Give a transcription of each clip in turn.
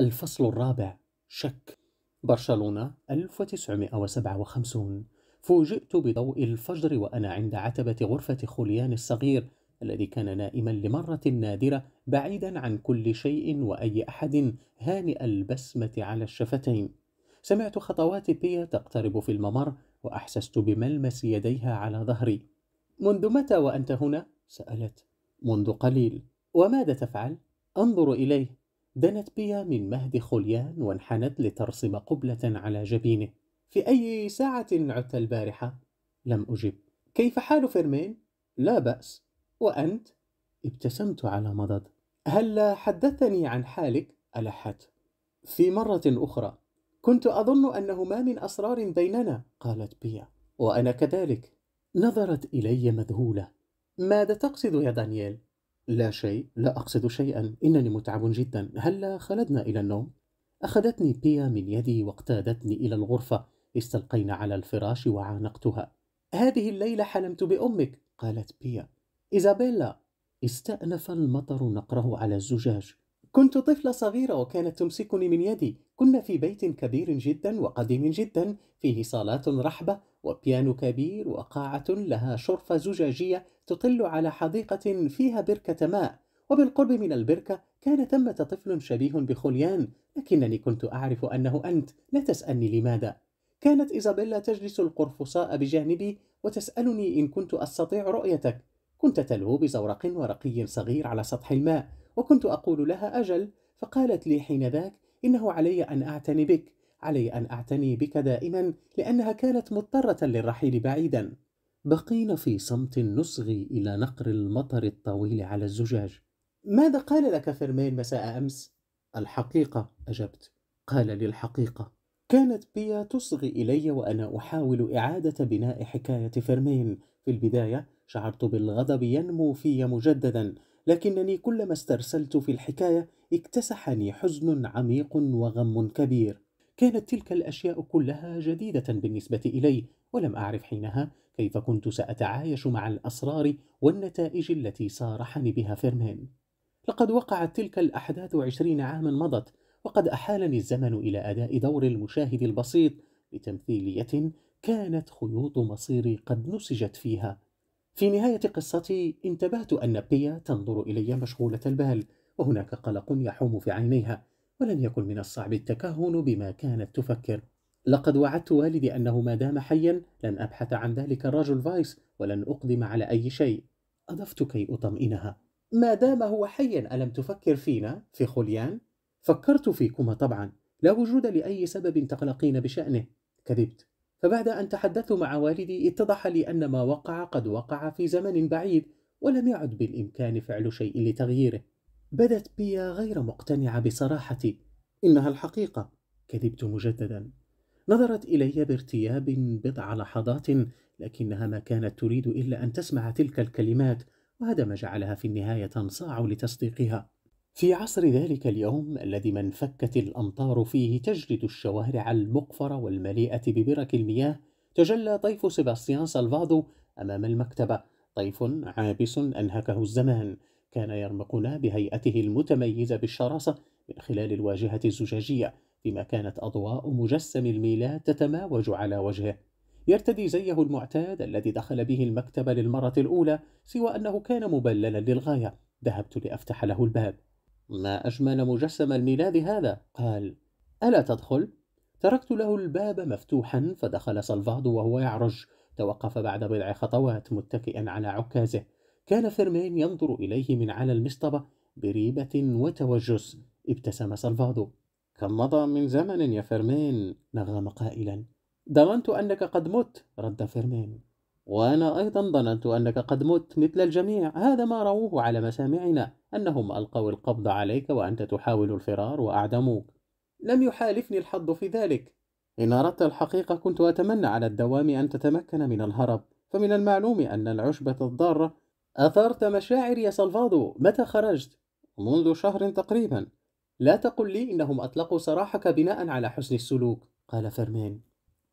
الفصل الرابع شك برشلونة 1957 فوجئت بضوء الفجر وأنا عند عتبة غرفة خليان الصغير الذي كان نائما لمرة نادرة بعيدا عن كل شيء وأي أحد هانئ البسمة على الشفتين سمعت خطوات بيا تقترب في الممر وأحسست بملمس يديها على ظهري منذ متى وأنت هنا؟ سألت منذ قليل وماذا تفعل؟ أنظر إليه دنت بيا من مهد خليان وانحنت لترسم قبلة على جبينه في أي ساعة عدت البارحة؟ لم أجب كيف حال فيرمين؟ لا بأس وأنت؟ ابتسمت على مضض هل حدثني عن حالك؟ ألحت في مرة أخرى كنت أظن أنه ما من أسرار بيننا قالت بيا وأنا كذلك نظرت إلي مذهولة ماذا تقصد يا دانييل؟ لا شيء لا أقصد شيئا إنني متعب جدا هلا خلدنا إلى النوم أخذتني بيا من يدي واقتادتني إلى الغرفة استلقينا على الفراش وعانقتها هذه الليلة حلمت بأمك قالت بيا إيزابيلا استأنف المطر نقره على الزجاج كنت طفلة صغيرة وكانت تمسكني من يدي كنا في بيت كبير جدا وقديم جدا فيه صالات رحبة وبيانو كبير وقاعة لها شرفة زجاجية تطل على حديقة فيها بركة ماء وبالقرب من البركة كان ثمة طفل شبيه بخليان لكنني كنت أعرف أنه أنت لا تسألني لماذا كانت إيزابيلا تجلس القرفصاء بجانبي وتسألني إن كنت أستطيع رؤيتك كنت تلهو بزورق ورقي صغير على سطح الماء وكنت أقول لها أجل فقالت لي حين ذاك إنه علي أن أعتني بك علي أن أعتني بك دائما لأنها كانت مضطرة للرحيل بعيدا بقينا في صمت نصغي إلى نقر المطر الطويل على الزجاج ماذا قال لك فيرمين مساء أمس؟ الحقيقة أجبت قال لي الحقيقة كانت بيا تصغي إلي وأنا أحاول إعادة بناء حكاية فيرمين في البداية شعرت بالغضب ينمو في مجددا لكنني كلما استرسلت في الحكاية اكتسحني حزن عميق وغم كبير كانت تلك الأشياء كلها جديدة بالنسبة إلي ولم أعرف حينها كيف كنت سأتعايش مع الأسرار والنتائج التي صارحني بها فيرمين لقد وقعت تلك الأحداث عشرين عاما مضت وقد أحالني الزمن إلى أداء دور المشاهد البسيط بتمثيلية كانت خيوط مصيري قد نسجت فيها في نهاية قصتي انتبهت أن بيا تنظر إلي مشغولة البال وهناك قلق يحوم في عينيها ولم يكن من الصعب التكهن بما كانت تفكر لقد وعدت والدي أنه ما دام حيا لن أبحث عن ذلك الرجل فايس ولن أقدم على أي شيء أضفت كي أطمئنها ما دام هو حيا ألم تفكر فينا في خليان؟ فكرت فيكما طبعا لا وجود لأي سبب تقلقين بشأنه كذبت فبعد أن تحدثت مع والدي اتضح لي أن ما وقع قد وقع في زمن بعيد ولم يعد بالإمكان فعل شيء لتغييره بدت بيا غير مقتنعة بصراحتي إنها الحقيقة كذبت مجددا نظرت إلي بارتياب بضع لحظات لكنها ما كانت تريد إلا أن تسمع تلك الكلمات وهذا ما جعلها في النهاية تنصاع لتصديقها في عصر ذلك اليوم الذي ما انفكت الأمطار فيه تجلد الشوارع المقفرة والمليئة ببرك المياه تجلى طيف سيباستيان سالفادو أمام المكتبة طيف عابس أنهكه الزمان كان يرمقنا بهيئته المتميزة بالشراسة من خلال الواجهة الزجاجية فيما كانت أضواء مجسم الميلاد تتماوج على وجهه يرتدي زيه المعتاد الذي دخل به المكتب للمرة الأولى سوى أنه كان مبللا للغاية ذهبت لأفتح له الباب ما أجمل مجسم الميلاد هذا قال ألا تدخل؟ تركت له الباب مفتوحا فدخل سلفادو وهو يعرج توقف بعد بضع خطوات متكئا على عكازه كان فيرمين ينظر إليه من على المصطبة بريبة وتوجس ابتسم سلفادو كم مضى من زمن يا فيرمين نغم قائلا ظننت أنك قد مت رد فيرمين وأنا أيضا ظننت أنك قد مت مثل الجميع هذا ما رووه على مسامعنا أنهم ألقوا القبض عليك وأنت تحاول الفرار وأعدموك لم يحالفني الحظ في ذلك إن أردت الحقيقة كنت أتمنى على الدوام أن تتمكن من الهرب فمن المعلوم أن العشبة الضارة أثرت مشاعري يا سلفادو متى خرجت؟ منذ شهر تقريبا لا تقل لي إنهم أطلقوا سراحك بناء على حسن السلوك قال فرمين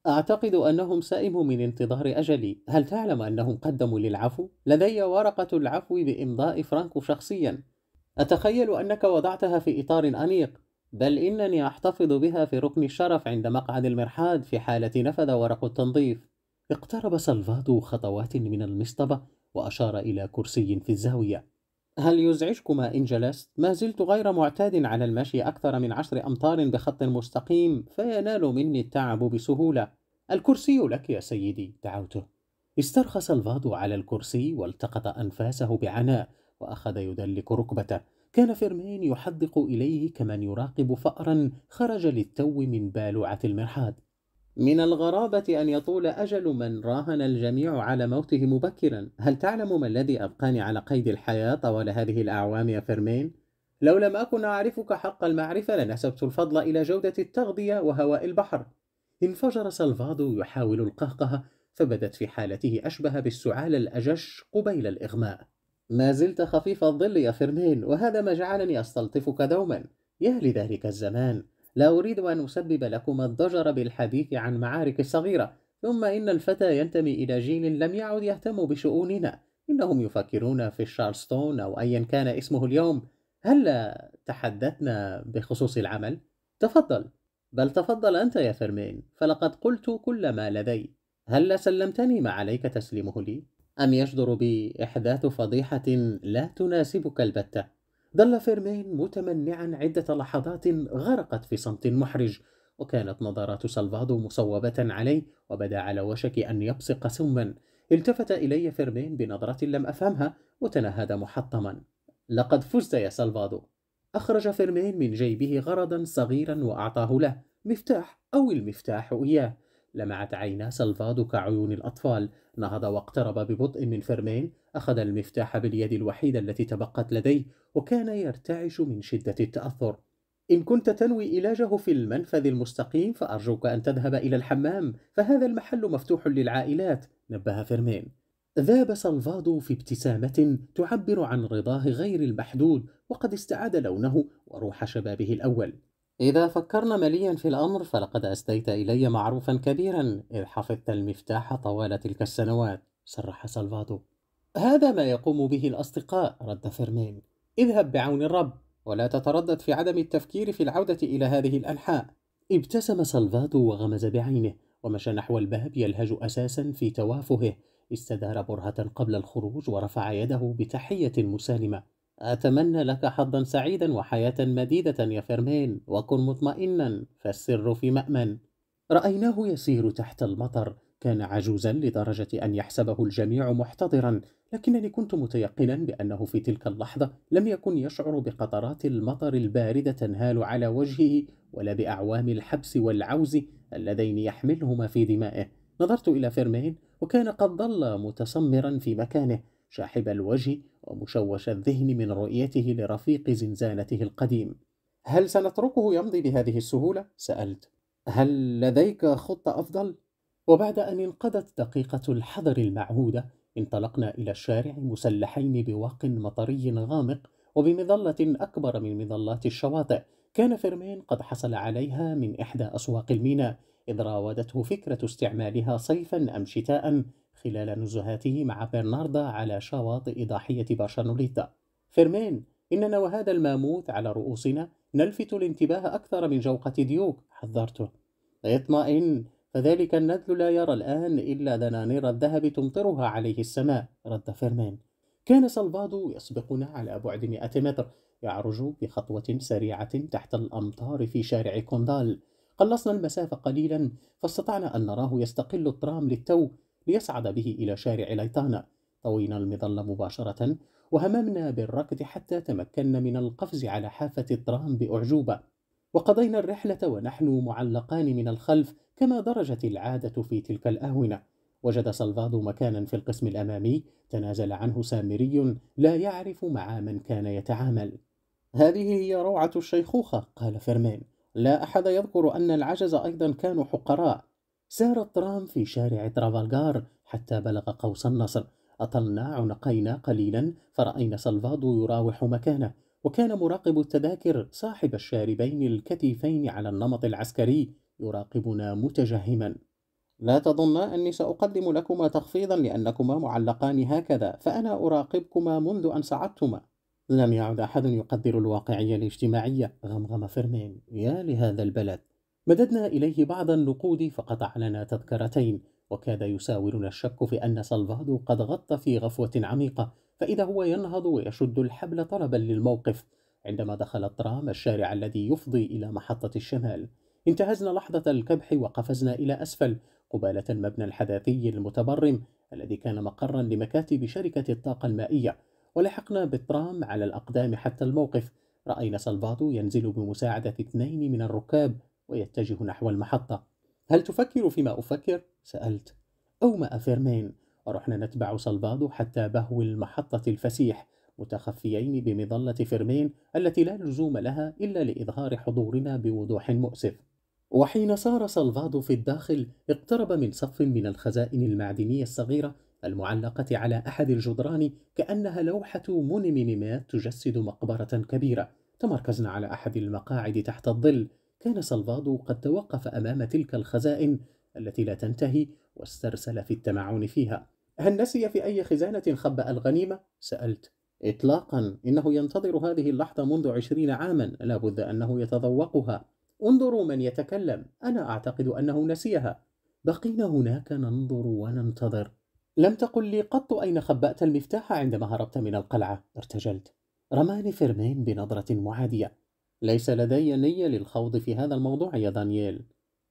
أعتقد أنهم سئموا من انتظار أجلي هل تعلم أنهم قدموا للعفو؟ لدي ورقة العفو بإمضاء فرانكو شخصيا أتخيل أنك وضعتها في إطار أنيق بل إنني أحتفظ بها في ركن الشرف عند مقعد المرحاد في حالة نفذ ورق التنظيف اقترب سلفادو خطوات من المصطبة وأشار إلى كرسي في الزاوية هل يزعجكما إن جلست؟ ما زلت غير معتاد على المشي أكثر من عشر أمتار بخط مستقيم فينال مني التعب بسهولة الكرسي لك يا سيدي دعوته استرخص الفاضو على الكرسي والتقط أنفاسه بعناء وأخذ يدلك ركبته كان فيرمين يحدق إليه كمن يراقب فأرا خرج للتو من بالوعة المرحاض من الغرابة أن يطول أجل من راهن الجميع على موته مبكرا هل تعلم ما الذي أبقاني على قيد الحياة طوال هذه الأعوام يا فيرمين؟ لو لم أكن أعرفك حق المعرفة لنسبت الفضل إلى جودة التغذية وهواء البحر انفجر سلفادو يحاول القهقه فبدت في حالته أشبه بالسعال الأجش قبيل الإغماء ما زلت خفيف الظل يا فيرمين وهذا ما جعلني أستلطفك دوما يا لذلك الزمان لا أريد أن أسبب لكما الضجر بالحديث عن معارك صغيرة ثم إن الفتى ينتمي إلى جيل لم يعد يهتم بشؤوننا إنهم يفكرون في الشارلستون أو أيا كان اسمه اليوم هلا تحدثنا بخصوص العمل؟ تفضل بل تفضل أنت يا فيرمين فلقد قلت كل ما لدي هلا سلمتني ما عليك تسليمه لي؟ أم يجدر بي إحداث فضيحة لا تناسبك البتة؟ ظل فيرمين متمنعا عدة لحظات غرقت في صمت محرج وكانت نظرات سلفادو مصوبة عليه وبدا على وشك أن يبصق سما التفت إلي فيرمين بنظرة لم أفهمها وتنهد محطما لقد فزت يا سلفادو أخرج فيرمين من جيبه غرضا صغيرا وأعطاه له مفتاح أو المفتاح إياه لمعت عينا سلفادو كعيون الأطفال نهض واقترب ببطء من فيرمين أخذ المفتاح باليد الوحيدة التي تبقت لديه وكان يرتعش من شدة التأثر إن كنت تنوي علاجه في المنفذ المستقيم فأرجوك أن تذهب إلى الحمام فهذا المحل مفتوح للعائلات نبه فيرمين ذاب سلفادو في ابتسامة تعبر عن رضاه غير المحدود وقد استعاد لونه وروح شبابه الأول إذا فكرنا مليا في الأمر فلقد أسديت إلي معروفا كبيرا إذ حفظت المفتاح طوال تلك السنوات صرح سلفادو هذا ما يقوم به الأصدقاء رد فيرمين اذهب بعون الرب ولا تتردد في عدم التفكير في العودة إلى هذه الأنحاء ابتسم سلفادو وغمز بعينه ومشى نحو الباب يلهج أساسا في توافهه استدار برهة قبل الخروج ورفع يده بتحية مسالمة أتمنى لك حظا سعيدا وحياة مديدة يا فيرمين وكن مطمئنا فالسر في مأمن رأيناه يسير تحت المطر كان عجوزا لدرجة أن يحسبه الجميع محتضرا لكنني كنت متيقنا بأنه في تلك اللحظة لم يكن يشعر بقطرات المطر الباردة تنهال على وجهه ولا بأعوام الحبس والعوز اللذين يحملهما في دمائه نظرت إلى فيرمين وكان قد ظل متسمرا في مكانه شاحب الوجه ومشوش الذهن من رؤيته لرفيق زنزانته القديم هل سنتركه يمضي بهذه السهولة؟ سألت هل لديك خطة أفضل؟ وبعد أن انقضت دقيقة الحذر المعهودة انطلقنا إلى الشارع مسلحين بواق مطري غامق وبمظلة أكبر من مظلات الشواطئ كان فيرمين قد حصل عليها من إحدى أسواق الميناء إذ راودته فكرة استعمالها صيفا أم شتاء خلال نزهاته مع برناردا على شواطئ ضاحية بارشانوليتا فيرمين إننا وهذا الماموث على رؤوسنا نلفت الانتباه أكثر من جوقة ديوك حذرته اطمئن فذلك النذل لا يرى الآن إلا دنانير الذهب تمطرها عليه السماء رد فيرمين كان سلفادو يسبقنا على بعد مئة متر يعرج بخطوة سريعة تحت الأمطار في شارع كوندال قلصنا المسافة قليلا فاستطعنا أن نراه يستقل الترام للتو ليصعد به إلى شارع ليطانا طوينا المظلة مباشرة وهممنا بالركض حتى تمكنا من القفز على حافة الترام بأعجوبة وقضينا الرحلة ونحن معلقان من الخلف كما درجت العادة في تلك الآونة وجد سلفادو مكانا في القسم الأمامي تنازل عنه سامري لا يعرف مع من كان يتعامل هذه هي روعة الشيخوخة قال فيرمين لا أحد يذكر أن العجز أيضا كانوا حقراء سار الترام في شارع ترافالغار حتى بلغ قوس النصر أطلنا عنقينا قليلا فرأينا سلفادو يراوح مكانه وكان مراقب التذاكر صاحب الشاربين الكثيفين على النمط العسكري يراقبنا متجهما لا تظنا أني سأقدم لكما تخفيضا لأنكما معلقان هكذا فأنا أراقبكما منذ أن صعدتما لم يعد أحد يقدر الواقعية الاجتماعية غمغم فيرمين يا لهذا البلد مددنا إليه بعض النقود فقطع لنا تذكرتين وكاد يساورنا الشك في أن سلفادو قد غط في غفوة عميقة فإذا هو ينهض ويشد الحبل طلبا للموقف عندما دخل الترام الشارع الذي يفضي إلى محطة الشمال انتهزنا لحظة الكبح وقفزنا إلى أسفل قبالة المبنى الحداثي المتبرم الذي كان مقرا لمكاتب شركة الطاقة المائية ولحقنا بالترام على الأقدام حتى الموقف رأينا سلفادو ينزل بمساعدة اثنين من الركاب ويتجه نحو المحطة هل تفكر فيما أفكر؟ سألت أومأ فيرمين ورحنا نتبع سلفادو حتى بهو المحطة الفسيح متخفيين بمظلة فيرمين التي لا لزوم لها إلا لإظهار حضورنا بوضوح مؤسف وحين صار سلفادو في الداخل اقترب من صف من الخزائن المعدنية الصغيرة المعلقة على أحد الجدران كأنها لوحة مونيمينيمات تجسد مقبرة كبيرة تمركزنا على أحد المقاعد تحت الظل كان سلفادو قد توقف أمام تلك الخزائن التي لا تنتهي واسترسل في التمعن فيها هل نسي في أي خزانة خبأ الغنيمة؟ سألت إطلاقا إنه ينتظر هذه اللحظة منذ عشرين عاما لابد أنه يتذوقها انظروا من يتكلم أنا أعتقد أنه نسيها بقينا هناك ننظر وننتظر لم تقل لي قط أين خبأت المفتاح عندما هربت من القلعة ارتجلت رماني فيرمين بنظرة معادية ليس لدي نية للخوض في هذا الموضوع يا دانييل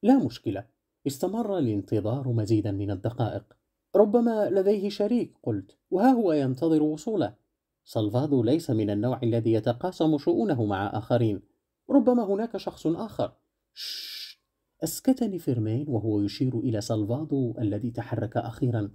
لا مشكلة استمر الانتظار مزيدا من الدقائق ربما لديه شريك قلت وها هو ينتظر وصوله سلفادو ليس من النوع الذي يتقاسم شؤونه مع آخرين ربما هناك شخص آخر شش. أسكتني فيرمين وهو يشير إلى سلفادو الذي تحرك أخيرا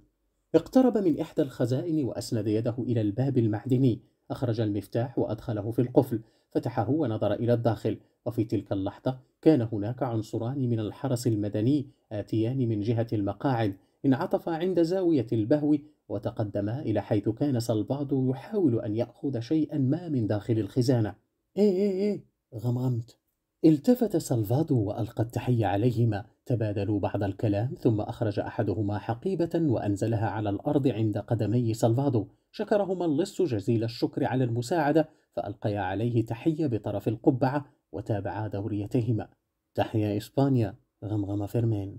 اقترب من إحدى الخزائن وأسند يده إلى الباب المعدني أخرج المفتاح وأدخله في القفل فتحه ونظر إلى الداخل وفي تلك اللحظة كان هناك عنصران من الحرس المدني آتيان من جهة المقاعد انعطفا عند زاوية البهو وتقدما إلى حيث كان صلبادو يحاول أن يأخذ شيئا ما من داخل الخزانة إيه إيه إيه غمغمت التفت سلفادو وألقى التحية عليهما تبادلوا بعض الكلام ثم أخرج أحدهما حقيبة وأنزلها على الأرض عند قدمي سلفادو شكرهما اللص جزيل الشكر على المساعدة فألقيا عليه تحية بطرف القبعة وتابعا دوريتهما تحيا إسبانيا غمغم فيرمين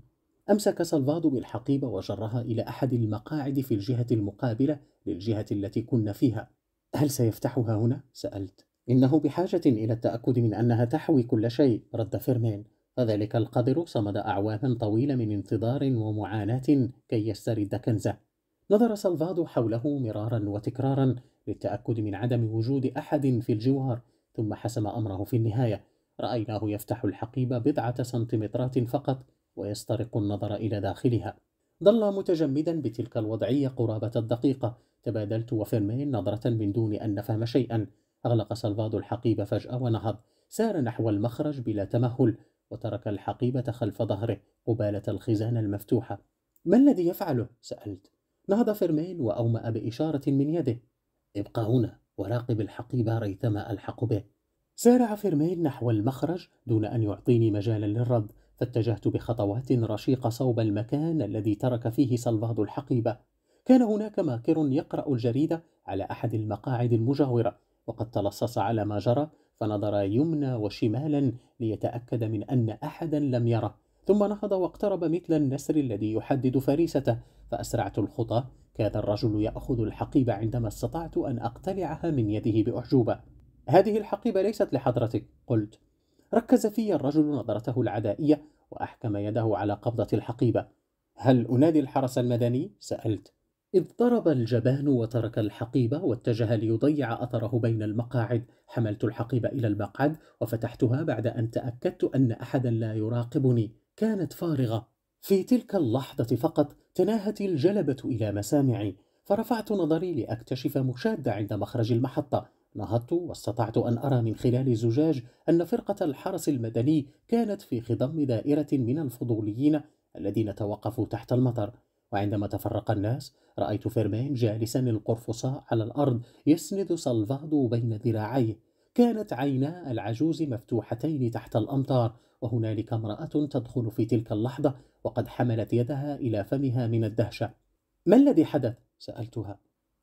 أمسك سلفادو بالحقيبة وجرها إلى أحد المقاعد في الجهة المقابلة للجهة التي كنا فيها هل سيفتحها هنا؟ سألت إنه بحاجة إلى التأكد من أنها تحوي كل شيء رد فيرمين فذلك القدر صمد أعواما طويلة من انتظار ومعاناة كي يسترد كنزه نظر سلفادو حوله مرارا وتكرارا للتأكد من عدم وجود أحد في الجوار ثم حسم أمره في النهاية رأيناه يفتح الحقيبة بضعة سنتيمترات فقط ويسترق النظر إلى داخلها ظل متجمدا بتلك الوضعية قرابة الدقيقة تبادلت وفيرمين نظرة من دون أن نفهم شيئا أغلق سلفادو الحقيبة فجأة ونهض سار نحو المخرج بلا تمهل وترك الحقيبة خلف ظهره قبالة الخزانة المفتوحة ما الذي يفعله؟ سألت نهض فيرمين وأومأ بإشارة من يده ابقى هنا وراقب الحقيبة ريثما ألحق به سارع فيرمين نحو المخرج دون أن يعطيني مجالا للرد فاتجهت بخطوات رشيقة صوب المكان الذي ترك فيه سلفادو الحقيبة كان هناك ماكر يقرأ الجريدة على أحد المقاعد المجاورة وقد تلصص على ما جرى فنظر يمنى وشمالا ليتأكد من أن أحدا لم يره ثم نهض واقترب مثل النسر الذي يحدد فريسته فأسرعت الخطى كاد الرجل يأخذ الحقيبة عندما استطعت أن أقتلعها من يده باحجوبه هذه الحقيبة ليست لحضرتك قلت ركز في الرجل نظرته العدائية وأحكم يده على قبضة الحقيبة هل أنادي الحرس المدني؟ سألت اضطرب الجبان وترك الحقيبة واتجه ليضيع أثره بين المقاعد حملت الحقيبة إلى المقعد وفتحتها بعد أن تأكدت أن أحدا لا يراقبني كانت فارغة في تلك اللحظة فقط تناهت الجلبة إلى مسامعي فرفعت نظري لأكتشف مشادة عند مخرج المحطة نهضت واستطعت أن أرى من خلال الزجاج أن فرقة الحرس المدني كانت في خضم دائرة من الفضوليين الذين توقفوا تحت المطر وعندما تفرق الناس رأيت فيرمين جالسا القرفصاء على الأرض يسند سلفادو بين ذراعيه كانت عينا العجوز مفتوحتين تحت الأمطار وهنالك امرأة تدخل في تلك اللحظة وقد حملت يدها إلى فمها من الدهشة ما الذي حدث؟ سألتها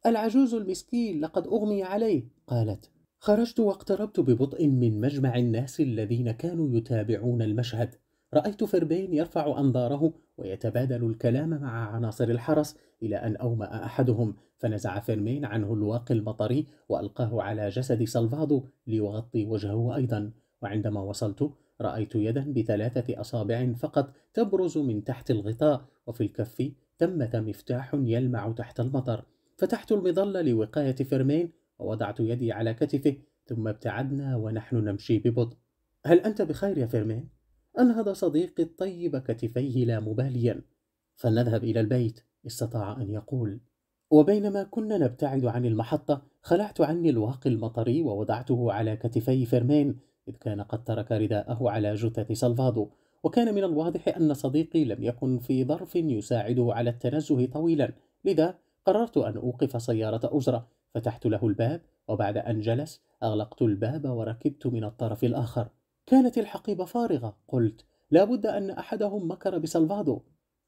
العجوز المسكين لقد أغمي عليه قالت خرجت واقتربت ببطء من مجمع الناس الذين كانوا يتابعون المشهد رأيت فربين يرفع أنظاره ويتبادل الكلام مع عناصر الحرس إلى أن أومأ أحدهم فنزع فيرمين عنه الواقي المطري وألقاه على جسد سلفادو ليغطي وجهه أيضا وعندما وصلت رأيت يدا بثلاثة أصابع فقط تبرز من تحت الغطاء وفي الكف ثمة مفتاح يلمع تحت المطر فتحت المظلة لوقاية فيرمين ووضعت يدي على كتفه ثم ابتعدنا ونحن نمشي ببطء هل أنت بخير يا فيرمين؟ أنهض صديقي الطيب كتفيه لا مباليا فلنذهب إلى البيت استطاع أن يقول وبينما كنا نبتعد عن المحطة خلعت عني الواقي المطري ووضعته على كتفي فيرمين إذ كان قد ترك رداءه على جثة سلفادو وكان من الواضح أن صديقي لم يكن في ظرف يساعده على التنزه طويلا لذا قررت أن أوقف سيارة أجرة فتحت له الباب وبعد أن جلس أغلقت الباب وركبت من الطرف الآخر كانت الحقيبة فارغة قلت لابد أن أحدهم مكر بسلفادو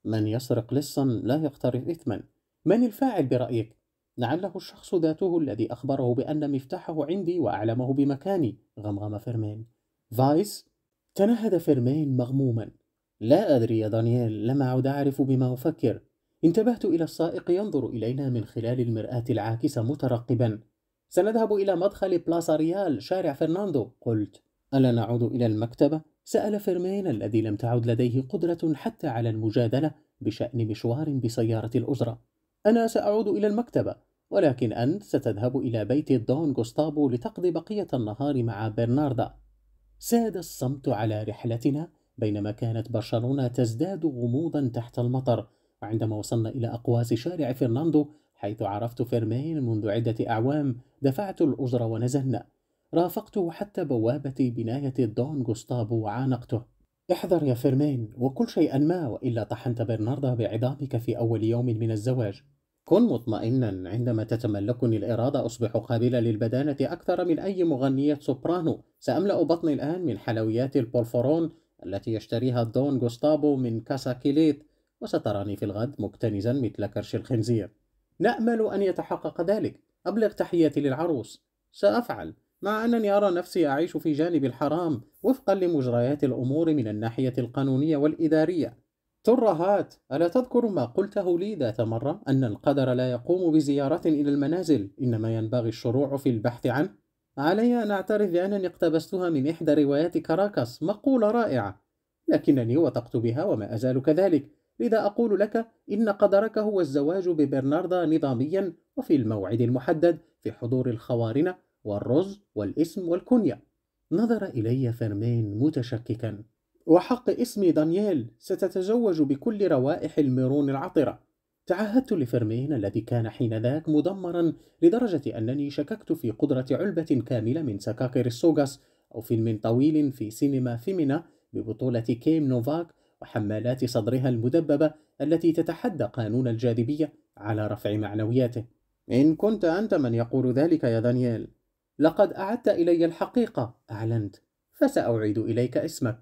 من يسرق لصا لا يقترف إثما من الفاعل برأيك؟ لعله الشخص ذاته الذي أخبره بأن مفتاحه عندي وأعلمه بمكاني غمغم فيرمين فايس تنهد فيرمين مغموما لا أدري يا دانييل لم أعد أعرف بما أفكر انتبهت إلى السائق ينظر إلينا من خلال المرآة العاكسة مترقبا سنذهب إلى مدخل بلاسا ريال شارع فرناندو قلت ألا نعود إلى المكتبة؟ سأل فيرمين الذي لم تعد لديه قدرة حتى على المجادلة بشأن مشوار بسيارة الأجرة أنا سأعود إلى المكتبة ولكن أنت ستذهب إلى بيت دون غوستابو لتقضي بقية النهار مع برناردا ساد الصمت على رحلتنا بينما كانت برشلونة تزداد غموضا تحت المطر وعندما وصلنا إلى أقواس شارع فرناندو حيث عرفت فيرمين منذ عدة أعوام دفعت الأجرة ونزلنا رافقته حتى بوابة بناية الدون جوستافو وعانقته احذر يا فيرمين وكل شيئا ما وإلا طحنت برناردا بعظامك في أول يوم من الزواج كن مطمئنا عندما تتملكني الإرادة أصبح قابلة للبدانة أكثر من أي مغنية سوبرانو سأملأ بطني الآن من حلويات البولفورون التي يشتريها الدون جوستافو من كاسا كيليت وستراني في الغد مكتنزا مثل كرش الخنزير نأمل أن يتحقق ذلك أبلغ تحياتي للعروس سأفعل مع أنني أرى نفسي أعيش في جانب الحرام وفقا لمجريات الأمور من الناحية القانونية والإدارية ترهات ألا تذكر ما قلته لي ذات مرة أن القدر لا يقوم بزيارة إلى المنازل إنما ينبغي الشروع في البحث عنه علي أن أعترف بأنني اقتبستها من إحدى روايات كاراكاس، مقولة رائعة لكنني وثقت بها وما أزال كذلك لذا أقول لك إن قدرك هو الزواج ببرناردا نظاميا وفي الموعد المحدد في حضور الخوارنة والرز والاسم والكنية نظر إلي فيرمين متشككا وحق اسمي دانييل ستتزوج بكل روائح الميرون العطرة تعهدت لفيرمين الذي كان حين ذاك مدمرا لدرجة أنني شككت في قدرة علبة كاملة من سكاكر السوغاس أو فيلم طويل في سينما فيمينا ببطولة كيم نوفاك وحمالات صدرها المدببة التي تتحدى قانون الجاذبية على رفع معنوياته إن كنت أنت من يقول ذلك يا دانييل لقد أعدت إلي الحقيقة أعلنت فسأعيد إليك اسمك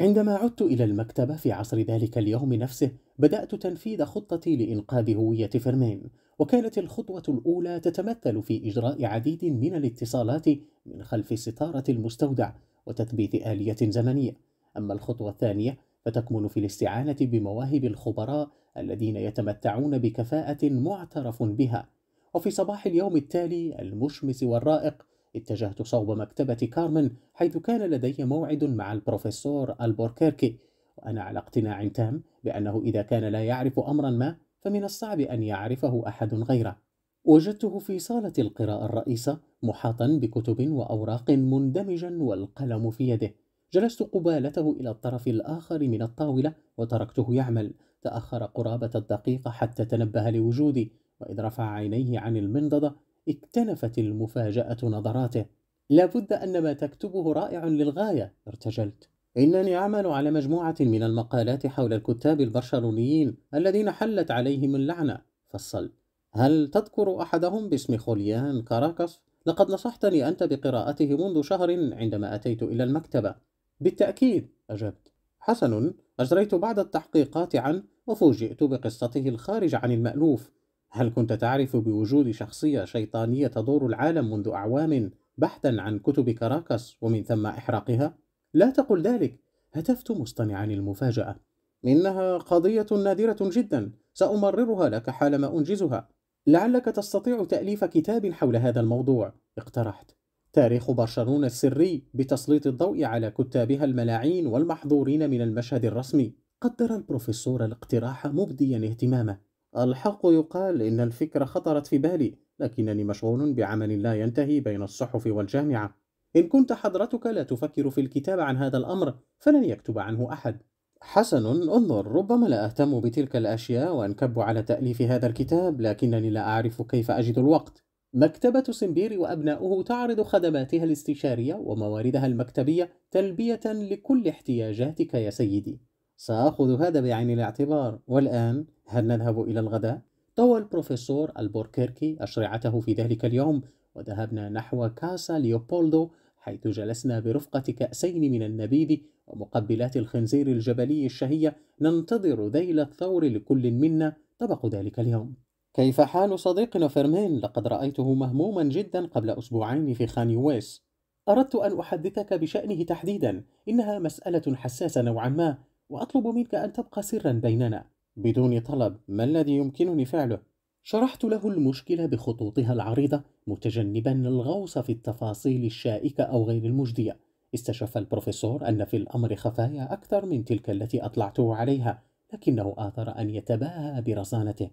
عندما عدت إلى المكتبة في عصر ذلك اليوم نفسه بدأت تنفيذ خطتي لإنقاذ هوية فيرمين وكانت الخطوة الأولى تتمثل في إجراء عديد من الاتصالات من خلف ستارة المستودع وتثبيت آلية زمنية أما الخطوة الثانية فتكمن في الاستعانة بمواهب الخبراء الذين يتمتعون بكفاءة معترف بها وفي صباح اليوم التالي المشمس والرائق اتجهت صوب مكتبة كارمن حيث كان لدي موعد مع البروفيسور ألبوركيركي وأنا على اقتناع تام بأنه إذا كان لا يعرف أمرا ما فمن الصعب أن يعرفه أحد غيره وجدته في صالة القراءة الرئيسة محاطا بكتب وأوراق مندمجا والقلم في يده جلست قبالته إلى الطرف الآخر من الطاولة وتركته يعمل تأخر قرابة الدقيقة حتى تنبه لوجودي وإذ رفع عينيه عن المنضدة اكتنفت المفاجأة نظراته لابد أن ما تكتبه رائع للغاية ارتجلت إنني أعمل على مجموعة من المقالات حول الكتاب البرشلونيين الذين حلت عليهم اللعنة فصل هل تذكر أحدهم باسم خوليان كاراكاس؟ لقد نصحتني أنت بقراءته منذ شهر عندما أتيت إلى المكتبة بالتأكيد أجبت حسن أجريت بعض التحقيقات عنه وفوجئت بقصته الخارجة عن المألوف هل كنت تعرف بوجود شخصية شيطانية تدور العالم منذ أعوام بحثا عن كتب كراكس ومن ثم إحراقها؟ لا تقل ذلك، هتفت مصطنعا المفاجأة. إنها قضية نادرة جدا، سأمررها لك حالما أنجزها. لعلك تستطيع تأليف كتاب حول هذا الموضوع، اقترحت. تاريخ برشلونة السري بتسليط الضوء على كتابها الملاعين والمحظورين من المشهد الرسمي. قدر البروفيسور الاقتراح مبديا اهتمامه الحق يقال إن الفكرة خطرت في بالي لكنني مشغول بعمل لا ينتهي بين الصحف والجامعة إن كنت حضرتك لا تفكر في الكتاب عن هذا الأمر فلن يكتب عنه أحد حسن انظر ربما لا أهتم بتلك الأشياء وأنكب على تأليف هذا الكتاب لكنني لا أعرف كيف أجد الوقت مكتبة سمبيري وأبناؤه تعرض خدماتها الاستشارية ومواردها المكتبية تلبية لكل احتياجاتك يا سيدي سآخذ هذا بعين الاعتبار والآن هل نذهب إلى الغداء؟ طوى البروفيسور البوركيركي أشرعته في ذلك اليوم وذهبنا نحو كاسا ليوبولدو حيث جلسنا برفقة كأسين من النبيذ ومقبلات الخنزير الجبلي الشهية ننتظر ذيل الثور لكل منا طبق ذلك اليوم كيف حال صديقنا فيرمين؟ لقد رأيته مهموما جدا قبل أسبوعين في خان يويس أردت أن أحدثك بشأنه تحديدا إنها مسألة حساسة نوعا ما وأطلب منك أن تبقى سرا بيننا بدون طلب ما الذي يمكنني فعله شرحت له المشكله بخطوطها العريضه متجنبا الغوص في التفاصيل الشائكه او غير المجديه استشف البروفيسور ان في الامر خفايا اكثر من تلك التي اطلعته عليها لكنه آثر أن يتباهى برزانته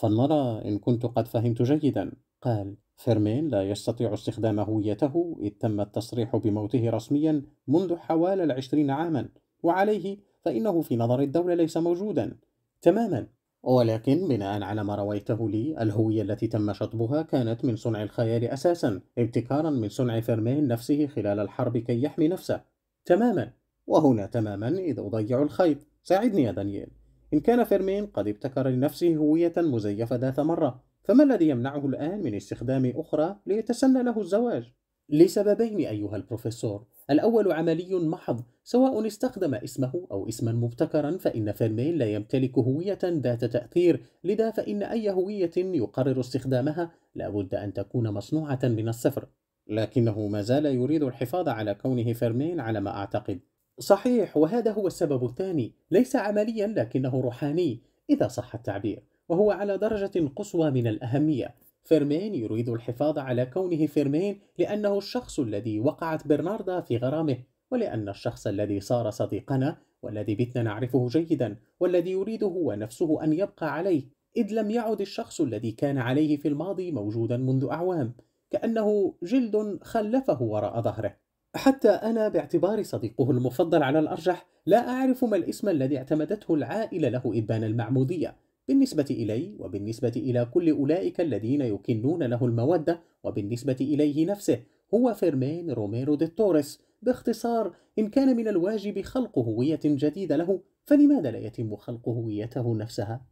فلنرى إن كنت قد فهمت جيدا قال فيرمين لا يستطيع استخدام هويته إذ تم التصريح بموته رسميا منذ حوالي العشرين عاما وعليه فإنه في نظر الدولة ليس موجودا تماما ولكن بناء على ما رويته لي الهوية التي تم شطبها كانت من صنع الخيال أساسا ابتكارا من صنع فيرمين نفسه خلال الحرب كي يحمي نفسه تماما وهنا تماما إذا أضيع الخيط ساعدني يا دانييل إن كان فيرمين قد ابتكر لنفسه هوية مزيفة ذات مرة فما الذي يمنعه الآن من استخدام أخرى ليتسنى له الزواج؟ لسببين أيها البروفيسور الأول عملي محض سواء استخدم اسمه أو اسما مبتكرا فإن فيرمين لا يمتلك هوية ذات تأثير لذا فإن أي هوية يقرر استخدامها لابد أن تكون مصنوعة من الصفر لكنه ما زال يريد الحفاظ على كونه فيرمين على ما أعتقد صحيح وهذا هو السبب الثاني ليس عمليا لكنه روحاني إذا صح التعبير وهو على درجة قصوى من الأهمية فيرمين يريد الحفاظ على كونه فيرمين لأنه الشخص الذي وقعت برناردا في غرامه ولأن الشخص الذي صار صديقنا والذي بتنا نعرفه جيدا والذي يريد هو نفسه أن يبقى عليه إذ لم يعد الشخص الذي كان عليه في الماضي موجودا منذ أعوام كأنه جلد خلفه وراء ظهره حتى أنا باعتبار صديقه المفضل على الأرجح لا أعرف ما الاسم الذي اعتمدته العائلة له إبان المعمودية بالنسبة إلي وبالنسبة إلى كل أولئك الذين يكنون له المودة وبالنسبة إليه نفسه هو فيرمين روميرو دي توريس باختصار إن كان من الواجب خلق هوية جديدة له فلماذا لا يتم خلق هويته نفسها؟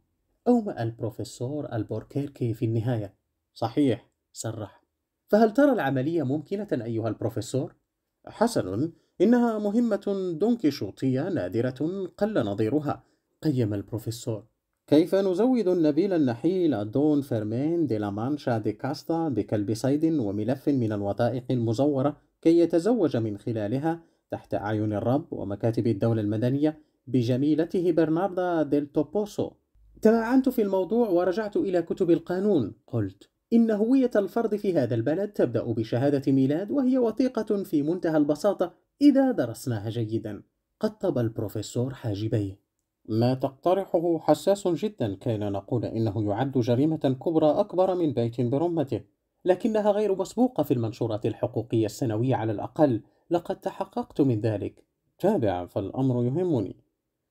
أومأ البروفيسور البوركيركي في النهاية صحيح صرح فهل ترى العملية ممكنة أيها البروفيسور؟ حسن إنها مهمة دونكيشوطية نادرة قل نظيرها قيم البروفيسور كيف نزود النبيل النحيل دون فيرمين دي لا مانشا دي كاستا بكلب صيد وملف من الوثائق المزورة كي يتزوج من خلالها تحت أعين الرب ومكاتب الدولة المدنية بجميلته برناردا ديل توبوسو تمعنت في الموضوع ورجعت إلى كتب القانون قلت إن هوية الفرد في هذا البلد تبدأ بشهادة ميلاد وهي وثيقة في منتهى البساطة إذا درسناها جيدا قطب البروفيسور حاجبيه ما تقترحه حساس جدا كان نقول إنه يعد جريمة كبرى أكبر من بيت برمته لكنها غير مسبوقة في المنشورات الحقوقية السنوية على الأقل لقد تحققت من ذلك تابع فالأمر يهمني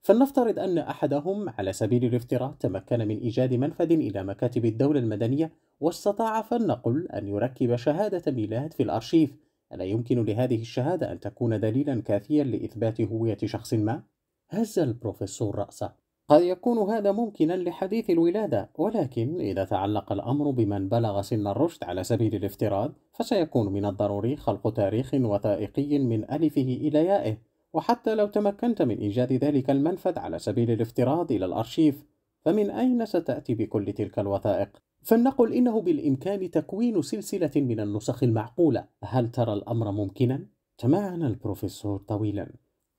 فلنفترض أن أحدهم على سبيل الافتراض تمكن من إيجاد منفذ إلى مكاتب الدولة المدنية واستطاع فلنقل أن يركب شهادة ميلاد في الأرشيف ألا يمكن لهذه الشهادة أن تكون دليلا كافيا لإثبات هوية شخص ما؟ هز البروفيسور رأسه قد يكون هذا ممكنا لحديث الولادة ولكن إذا تعلق الأمر بمن بلغ سن الرشد على سبيل الافتراض فسيكون من الضروري خلق تاريخ وثائقي من ألفه إلى يائه وحتى لو تمكنت من إيجاد ذلك المنفذ على سبيل الافتراض إلى الأرشيف فمن أين ستأتي بكل تلك الوثائق؟ فلنقل إنه بالإمكان تكوين سلسلة من النسخ المعقولة هل ترى الأمر ممكنا؟ تمعن البروفيسور طويلا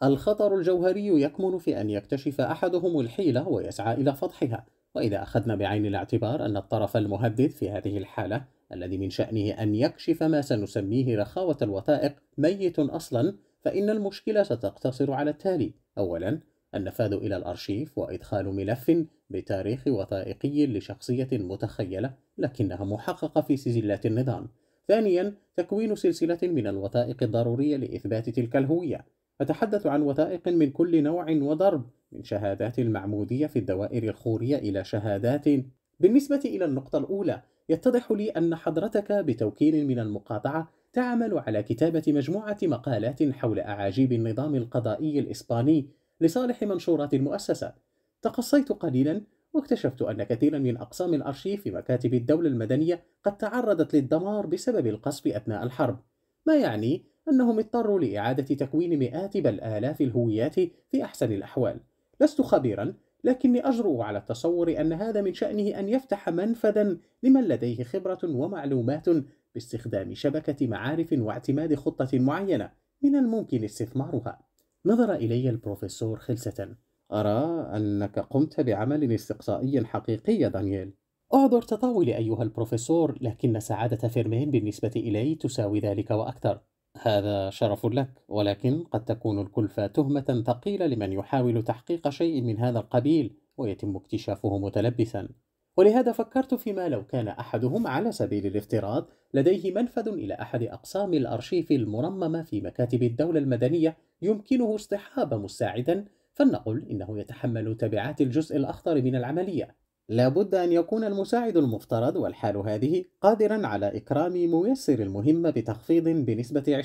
الخطر الجوهري يكمن في أن يكتشف أحدهم الحيلة ويسعى إلى فضحها، وإذا أخذنا بعين الاعتبار أن الطرف المهدد في هذه الحالة الذي من شأنه أن يكشف ما سنسميه رخاوة الوثائق ميت أصلا، فإن المشكلة ستقتصر على التالي: أولا، النفاذ إلى الأرشيف وإدخال ملف بتاريخ وثائقي لشخصية متخيلة لكنها محققة في سجلات النظام. ثانيا، تكوين سلسلة من الوثائق الضرورية لإثبات تلك الهوية. أتحدث عن وثائق من كل نوع وضرب من شهادات المعمودية في الدوائر الخورية إلى شهادات بالنسبة إلى النقطة الأولى يتضح لي أن حضرتك بتوكيل من المقاطعة تعمل على كتابة مجموعة مقالات حول أعاجيب النظام القضائي الإسباني لصالح منشورات المؤسسة تقصيت قليلا واكتشفت أن كثيرا من أقسام الأرشيف في مكاتب الدولة المدنية قد تعرضت للدمار بسبب القصف أثناء الحرب ما يعني أنهم اضطروا لإعادة تكوين مئات بل آلاف الهويات في أحسن الأحوال لست خبيرا لكني أجرؤ على التصور أن هذا من شأنه أن يفتح منفذا لمن لديه خبرة ومعلومات باستخدام شبكة معارف واعتماد خطة معينة من الممكن استثمارها نظر إلي البروفيسور خلسة أرى أنك قمت بعمل استقصائي حقيقي يا دانييل أعذر تطاولي أيها البروفيسور لكن سعادة فيرمين بالنسبة إلي تساوي ذلك وأكثر هذا شرف لك ولكن قد تكون الكلفة تهمة ثقيلة لمن يحاول تحقيق شيء من هذا القبيل ويتم اكتشافه متلبسا ولهذا فكرت فيما لو كان أحدهم على سبيل الافتراض لديه منفذ إلى أحد أقسام الأرشيف المرممة في مكاتب الدولة المدنية يمكنه اصطحاب مساعدا فلنقل إنه يتحمل تبعات الجزء الأخطر من العملية لابد أن يكون المساعد المفترض والحال هذه قادرا على إكرام ميسر المهمة بتخفيض بنسبة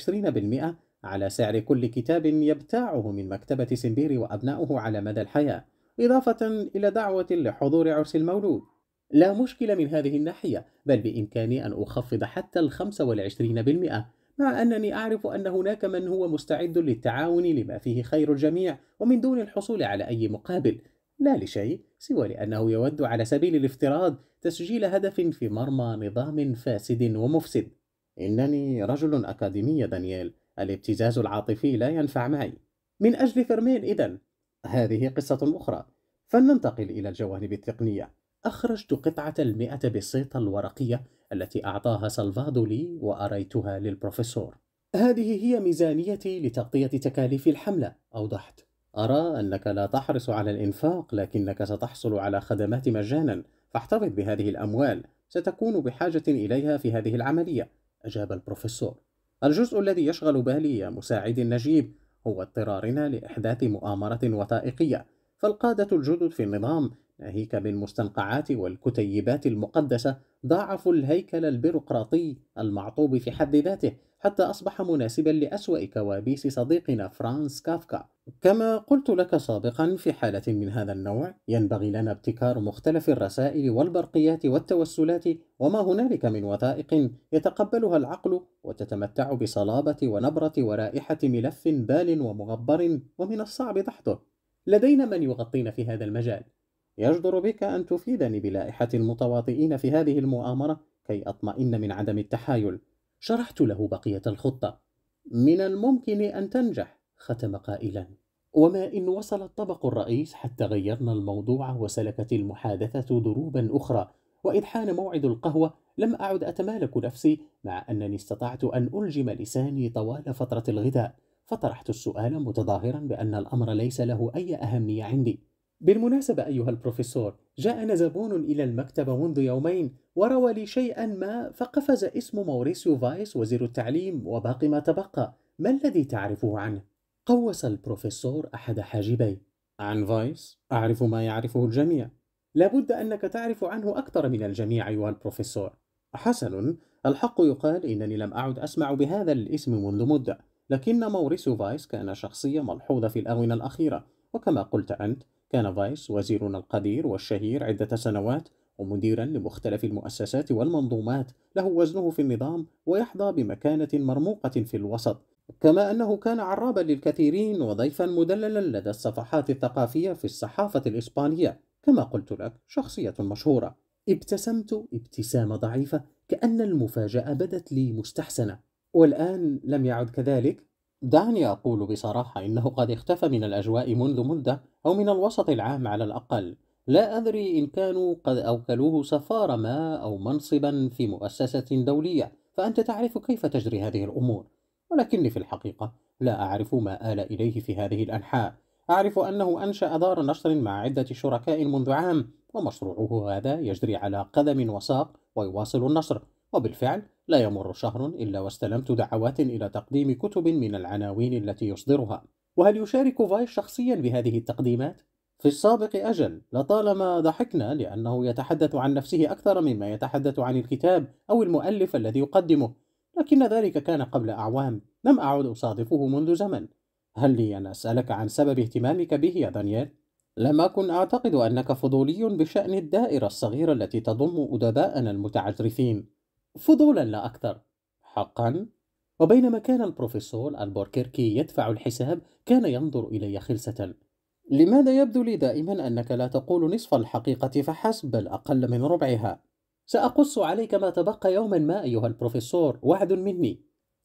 20% على سعر كل كتاب يبتاعه من مكتبة سمبيري وأبنائه على مدى الحياة إضافة إلى دعوة لحضور عرس المولود لا مشكلة من هذه الناحية بل بإمكاني أن أخفض حتى الخمسة والعشرين بالمئة مع أنني أعرف أن هناك من هو مستعد للتعاون لما فيه خير الجميع ومن دون الحصول على أي مقابل لا لشيء سوى لأنه يود على سبيل الافتراض تسجيل هدف في مرمى نظام فاسد ومفسد. إنني رجل أكاديمي يا دانييل، الابتزاز العاطفي لا ينفع معي. من أجل فيرمين إذا، هذه قصة أخرى. فلننتقل إلى الجوانب التقنية. أخرجت قطعة المئة بالسيطة الورقية التي أعطاها سلفادو لي وأريتها للبروفيسور. هذه هي ميزانيتي لتغطية تكاليف الحملة، أوضحت. أرى أنك لا تحرص على الإنفاق لكنك ستحصل على خدمات مجانا فاحتفظ بهذه الأموال ستكون بحاجة إليها في هذه العملية أجاب البروفيسور الجزء الذي يشغل بالي يا مساعد النجيب هو اضطرارنا لإحداث مؤامرة وثائقية فالقادة الجدد في النظام ناهيك بالمستنقعات والكتيبات المقدسة ضاعفوا الهيكل البيروقراطي المعطوب في حد ذاته حتى أصبح مناسبا لأسوأ كوابيس صديقنا فرانس كافكا كما قلت لك سابقا في حالة من هذا النوع ينبغي لنا ابتكار مختلف الرسائل والبرقيات والتوسلات وما هنالك من وثائق يتقبلها العقل وتتمتع بصلابة ونبرة ورائحة ملف بال ومغبر ومن الصعب دحضه لدينا من يغطينا في هذا المجال يجدر بك أن تفيدني بلائحة المتواطئين في هذه المؤامرة كي أطمئن من عدم التحايل شرحت له بقية الخطة من الممكن أن تنجح ختم قائلا وما إن وصل الطبق الرئيس حتى غيرنا الموضوع وسلكت المحادثة دروبا أخرى وإذ حان موعد القهوة لم أعد أتمالك نفسي مع أنني استطعت أن ألجم لساني طوال فترة الغذاء فطرحت السؤال متظاهرا بأن الأمر ليس له أي أهمية عندي بالمناسبة أيها البروفيسور، جاءنا زبون إلى المكتب منذ يومين وروى لي شيئا ما فقفز اسم موريسيو فايس وزير التعليم وباقي ما تبقى، ما الذي تعرفه عنه؟ قوس البروفيسور أحد حاجبيه. عن فايس؟ أعرف ما يعرفه الجميع. لابد أنك تعرف عنه أكثر من الجميع أيها البروفيسور. حسن، الحق يقال إنني لم أعد أسمع بهذا الاسم منذ مدة، لكن موريسيو فايس كان شخصية ملحوظة في الآونة الأخيرة، وكما قلت أنت، كان فايس وزيرنا القدير والشهير عدة سنوات ومديرا لمختلف المؤسسات والمنظومات له وزنه في النظام ويحظى بمكانة مرموقة في الوسط كما أنه كان عرابا للكثيرين وضيفا مدللا لدى الصفحات الثقافية في الصحافة الإسبانية كما قلت لك شخصية مشهورة ابتسمت ابتسامة ضعيفة كأن المفاجأة بدت لي مستحسنة والآن لم يعد كذلك دعني أقول بصراحة إنه قد اختفى من الأجواء منذ مدة أو من الوسط العام على الأقل لا أدري إن كانوا قد أوكلوه سفارة ما أو منصبا في مؤسسة دولية فأنت تعرف كيف تجري هذه الأمور ولكني في الحقيقة لا أعرف ما آل إليه في هذه الأنحاء أعرف أنه أنشأ دار نشر مع عدة شركاء منذ عام ومشروعه هذا يجري على قدم وساق ويواصل النشر وبالفعل لا يمر شهر إلا واستلمت دعوات إلى تقديم كتب من العناوين التي يصدرها وهل يشارك فايس شخصيا بهذه التقديمات؟ في السابق أجل لطالما ضحكنا لأنه يتحدث عن نفسه أكثر مما يتحدث عن الكتاب أو المؤلف الذي يقدمه لكن ذلك كان قبل أعوام لم أعد أصادفه منذ زمن هل لي أن أسألك عن سبب اهتمامك به يا دانيال؟ لم أكن أعتقد أنك فضولي بشأن الدائرة الصغيرة التي تضم أدباءنا المتعجرفين فضولا لا أكثر حقا وبينما كان البروفيسور البوركيركي يدفع الحساب كان ينظر إلي خلسة لماذا يبدو لي دائما أنك لا تقول نصف الحقيقة فحسب بل أقل من ربعها سأقص عليك ما تبقى يوما ما أيها البروفيسور وعد مني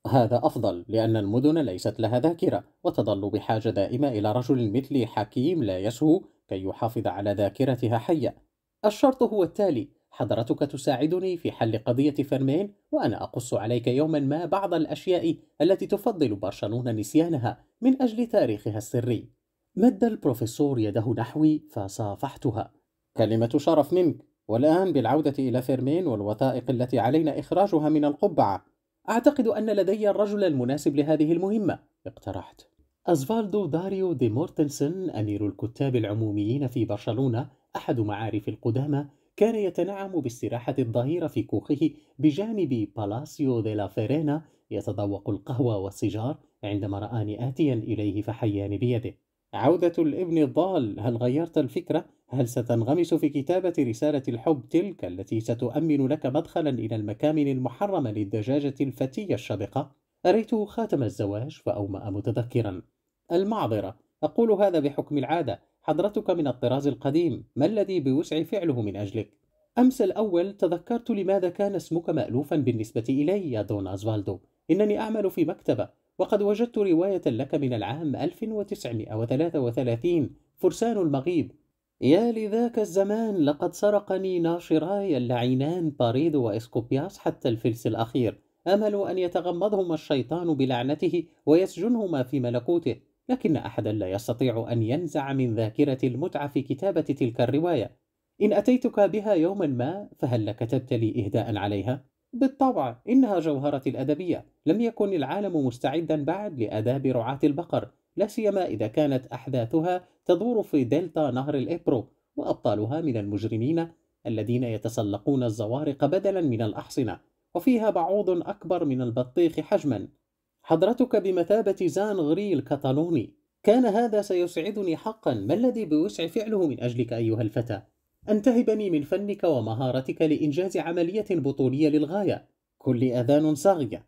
هذا أفضل لأن المدن ليست لها ذاكرة وتظل بحاجة دائمة إلى رجل مثلي حكيم لا يسهو كي يحافظ على ذاكرتها حية الشرط هو التالي حضرتك تساعدني في حل قضية فيرمين وأنا أقص عليك يوما ما بعض الأشياء التي تفضل برشلونة نسيانها من أجل تاريخها السري مد البروفيسور يده نحوي فصافحتها كلمة شرف منك والآن بالعودة إلى فيرمين والوثائق التي علينا إخراجها من القبعة أعتقد أن لدي الرجل المناسب لهذه المهمة اقترحت أزفالدو داريو دي مورتنسن أمير الكتاب العموميين في برشلونة أحد معارف القدامى كان يتنعم باستراحة الظهيرة في كوخه بجانب بالاسيو دي لا فيرينا يتذوق القهوة والسيجار عندما رآني آتيا إليه فحياني بيده عودة الابن الضال هل غيرت الفكرة؟ هل ستنغمس في كتابة رسالة الحب تلك التي ستؤمن لك مدخلا إلى المكامن المحرمة للدجاجة الفتية الشبقة؟ أريته خاتم الزواج فأومأ متذكرا المعذرة أقول هذا بحكم العادة حضرتك من الطراز القديم ما الذي بوسعي فعله من أجلك؟ أمس الأول تذكرت لماذا كان اسمك مألوفا بالنسبة إلي يا دون أزفالدو إنني أعمل في مكتبة وقد وجدت رواية لك من العام 1933 فرسان المغيب يا لذاك الزمان لقد سرقني ناشراي اللعينان باريد وإسكوبياس حتى الفلس الأخير أمل أن يتغمضهما الشيطان بلعنته ويسجنهما في ملكوته لكن أحدا لا يستطيع أن ينزع من ذاكرة المتعة في كتابة تلك الرواية إن أتيتك بها يوما ما فهل كتبت لي إهداء عليها؟ بالطبع إنها جوهرة الأدبية لم يكن العالم مستعدا بعد لآداب رعاة البقر لا سيما إذا كانت أحداثها تدور في دلتا نهر الإبرو وأبطالها من المجرمين الذين يتسلقون الزوارق بدلا من الأحصنة وفيها بعوض أكبر من البطيخ حجما حضرتك بمثابة زان غري الكتالوني كان هذا سيسعدني حقا ما الذي بوسع فعله من أجلك أيها الفتى؟ أن تهبني من فنك ومهارتك لإنجاز عملية بطولية للغاية كل أذان صاغية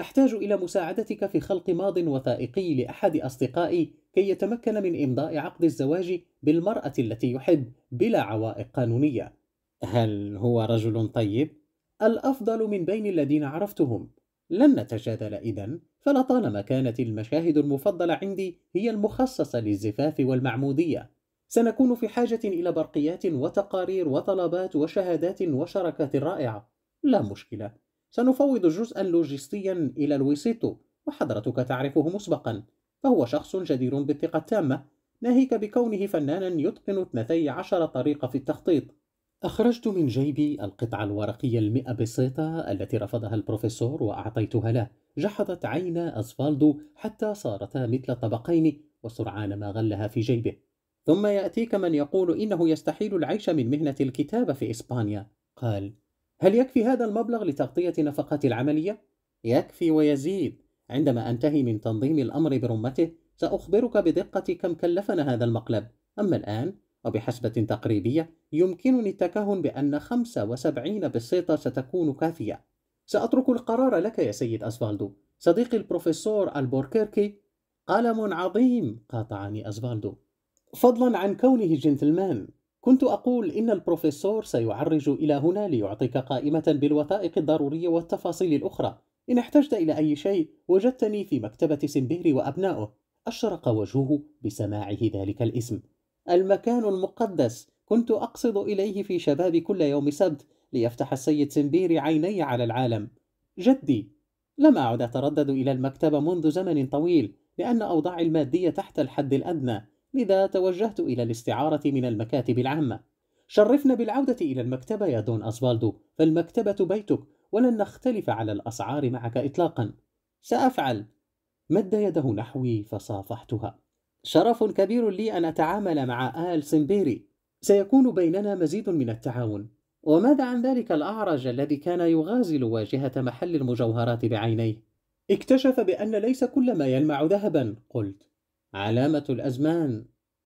أحتاج إلى مساعدتك في خلق ماض وثائقي لأحد أصدقائي كي يتمكن من إمضاء عقد الزواج بالمرأة التي يحب بلا عوائق قانونية هل هو رجل طيب؟ الأفضل من بين الذين عرفتهم لن نتجادل إذن فلطالما كانت المشاهد المفضلة عندي هي المخصصة للزفاف والمعمودية سنكون في حاجة إلى برقيات وتقارير وطلبات وشهادات وشركات رائعة لا مشكلة سنفوض جزءا لوجستيا إلى الويسيتو وحضرتك تعرفه مسبقا فهو شخص جدير بالثقة التامة ناهيك بكونه فنانا يتقن اثنتي طريقة في التخطيط أخرجت من جيبي القطعة الورقية المئة بسيطة التي رفضها البروفيسور وأعطيتها له جحظت عينا أسفالدو حتى صارتا مثل طبقين وسرعان ما غلها في جيبه ثم يأتيك من يقول إنه يستحيل العيش من مهنة الكتابة في إسبانيا قال هل يكفي هذا المبلغ لتغطية نفقات العملية؟ يكفي ويزيد عندما أنتهي من تنظيم الأمر برمته سأخبرك بدقة كم كلفنا هذا المقلب أما الآن وبحسبة تقريبية يمكنني التكهن بأن 75 بسيطة ستكون كافية سأترك القرار لك يا سيد أسفالدو صديقي البروفيسور البوركيركي قلم عظيم قاطعني أسفالدو فضلا عن كونه جنتلمان كنت أقول إن البروفيسور سيعرج إلى هنا ليعطيك قائمة بالوثائق الضرورية والتفاصيل الأخرى إن احتجت إلى أي شيء وجدتني في مكتبة سمبيري وأبنائه أشرق وجهه بسماعه ذلك الاسم المكان المقدس كنت أقصد إليه في شباب كل يوم سبت ليفتح السيد سمبيري عيني على العالم جدي لم أعد أتردد إلى المكتبة منذ زمن طويل لأن أوضاعي المادية تحت الحد الأدنى لذا توجهت إلى الاستعارة من المكاتب العامة شرفنا بالعودة إلى المكتبة يا دون أسبالدو فالمكتبة بيتك ولن نختلف على الأسعار معك إطلاقا سأفعل مد يده نحوي فصافحتها شرف كبير لي أن أتعامل مع آل سمبيري سيكون بيننا مزيد من التعاون وماذا عن ذلك الأعرج الذي كان يغازل واجهة محل المجوهرات بعينيه؟ اكتشف بأن ليس كل ما يلمع ذهبا قلت علامة الأزمان